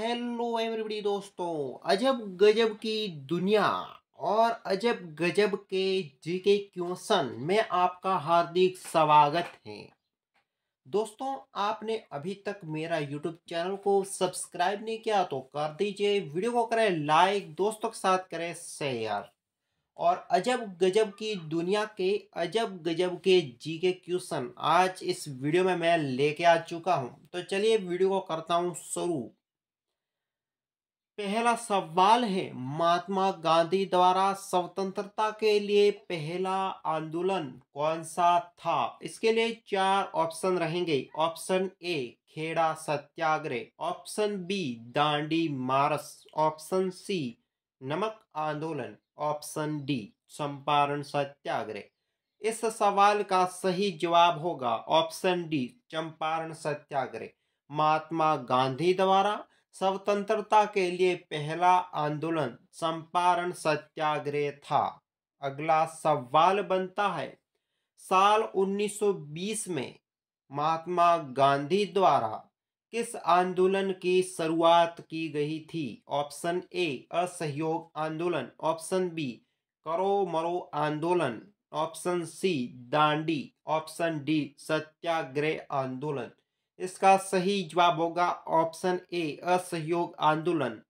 Hello everybody दोस्तों अजब गजब की दुनिया और अजब गजब के जी के क्वेश्चन में आपका हार्दिक स्वागत है दोस्तों आपने अभी तक मेरा यूट्यूब चैनल को सब्सक्राइब नहीं किया तो कर दीजिए वीडियो को करें लाइक दोस्तों के साथ करें शेयर और अजब गजब की दुनिया के अजब गजब के जी के क्वेश्चन आज इस वीडियो में मैं लेके आ चुका हूं तो चलिए वीडियो को करता हूं शुरू पहला सवाल है महात्मा गांधी द्वारा स्वतंत्रता के लिए पहला आंदोलन कौन सा था इसके लिए चार ऑप्शन रहेंगे option A Kheda Satyagraha option B Dandi march option C नमक आंदोलन ऑप्शन डी चंपारण सत्याग्रह इस सवाल का सही जवाब होगा ऑप्शन डी चंपारण सत्याग्रह महात्मा गांधी द्वारा स्वतंत्रता के लिए पहला आंदोलन चंपारण सत्याग्रह था अगला सवाल बनता है साल 1920 में महात्मा गांधी द्वारा किस आंदोलन की शुरुआत की गई थी ऑप्शन ए असहयोग आंदोलन ऑप्शन बी करो मरो आंदोलन option C Dandi option D Satyagraha आंदोलन इसका सही जवाब होगा ऑप्शन ए असहयोग आंदोलन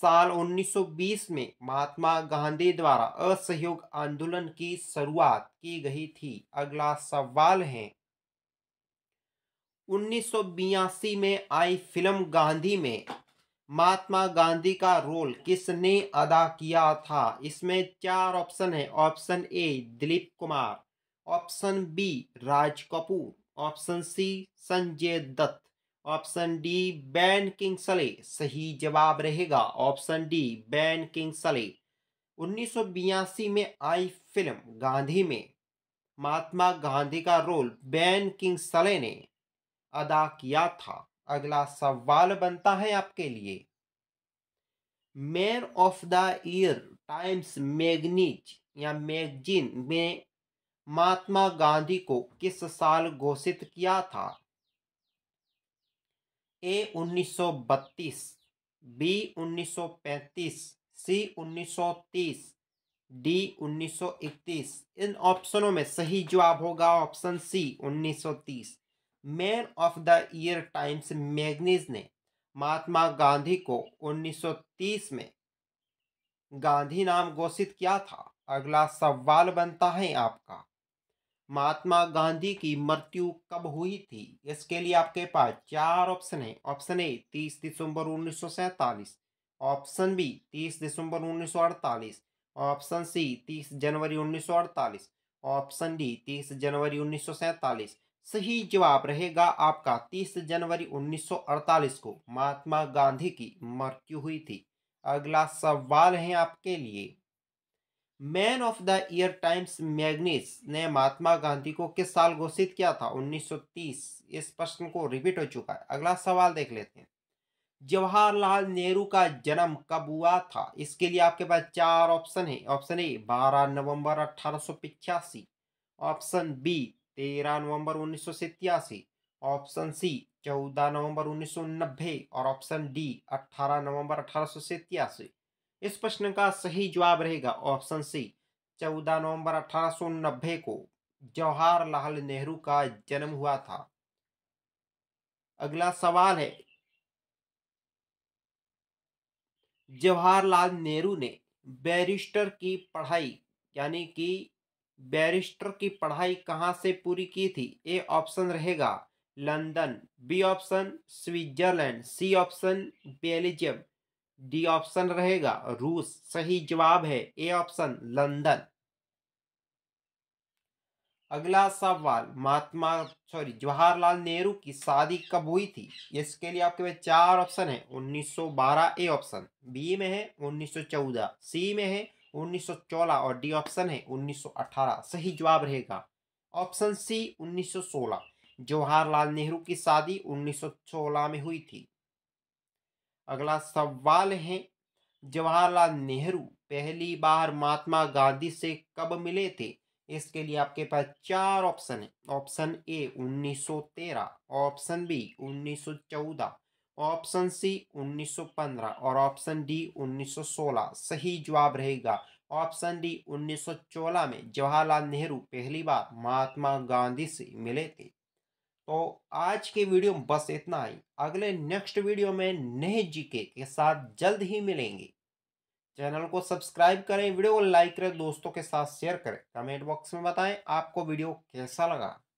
साल 1920 में महात्मा गांधी द्वारा असहयोग आंदोलन की शुरुआत की गई थी अगला सवाल है उन्नीस में आई फिल्म गांधी में महात्मा गांधी का रोल किसने अदा किया था इसमें चार ऑप्शन है option A Dilip Kumar option B Raj Kapoor option C Sanjay Dutt option D Ben Kingsley सही जवाब रहेगा ऑप्शन डी बैन किंगसले उन्नीस में आई फिल्म गांधी में महात्मा गांधी का रोल बैन किंगसले ने अदा किया था अगला सवाल बनता है आपके लिए man of the year Times magazine या मैगजीन में महात्मा गांधी को किस साल घोषित किया था ए 1932, बी 1935, सी 1930, डी 1931। इन ऑप्शनों में सही जवाब होगा option C 1930। Man of the year Times magazine ने महात्मा गांधी को 1930 में गांधी नाम घोषित किया था अगला सवाल बनता है आपका महात्मा गांधी की मृत्यु कब हुई थी इसके लिए आपके पास चार ऑप्शन है ऑप्शन ए तीस दिसंबर उन्नीस ऑप्शन बी तीस दिसंबर उन्नीस ऑप्शन सी तीस जनवरी उन्नीस ऑप्शन डी तीस जनवरी उन्नीस सही जवाब रहेगा आपका तीस जनवरी 1948 को महात्मा गांधी की मृत्यु हुई थी अगला सवाल है आपके लिए man of the year Times magazine ने महात्मा गांधी को किस साल घोषित किया था 1930 इस प्रश्न को रिपीट हो चुका है अगला सवाल देख लेते हैं जवाहरलाल नेहरू का जन्म कब हुआ था इसके लिए आपके पास चार ऑप्शन है ऑप्शन ए बारह नवंबर अठारह ऑप्शन बी तेरह नवंबर उन्नीस ऑप्शन सी चौदह नवंबर उन्नीस और ऑप्शन डी अट्ठारह नवंबर अठारह इस प्रश्न का सही जवाब रहेगा ऑप्शन सी चौदह नवंबर 1890 को जवाहरलाल नेहरू का जन्म हुआ था अगला सवाल है जवाहरलाल नेहरू ने बैरिस्टर की पढ़ाई यानी कि बैरिस्टर की पढ़ाई कहां से पूरी की थी ए ऑप्शन रहेगा London B option Switzerland C option Belgium D option रहेगा रूस सही जवाब है ए ऑप्शन लंदन अगला सवाल महात्मा सॉरी जवाहरलाल नेहरू की शादी कब हुई थी इसके लिए आपके पास चार ऑप्शन है 1912 ए ऑप्शन बी में है 1914 सी में है 1914 और डी ऑप्शन है 1918 सही जवाब रहेगा ऑप्शन सी 1916 जवाहरलाल नेहरू की शादी 1916 में हुई थी अगला सवाल है जवाहरलाल नेहरू पहली बार महात्मा गांधी से कब मिले थे इसके लिए आपके पास चार ऑप्शन है option A 1913 option B 1914 option C 1915 और ऑप्शन डी 1916 सही जवाब रहेगा ऑप्शन डी 1914 में जवाहरलाल नेहरू पहली बार महात्मा गांधी से मिले थे तो आज के वीडियो में बस इतना ही अगले नेक्स्ट वीडियो में नेह जी के, के साथ जल्द ही मिलेंगे चैनल को सब्सक्राइब करें वीडियो को लाइक करें दोस्तों के साथ शेयर करें कमेंट बॉक्स में बताएं आपको वीडियो कैसा लगा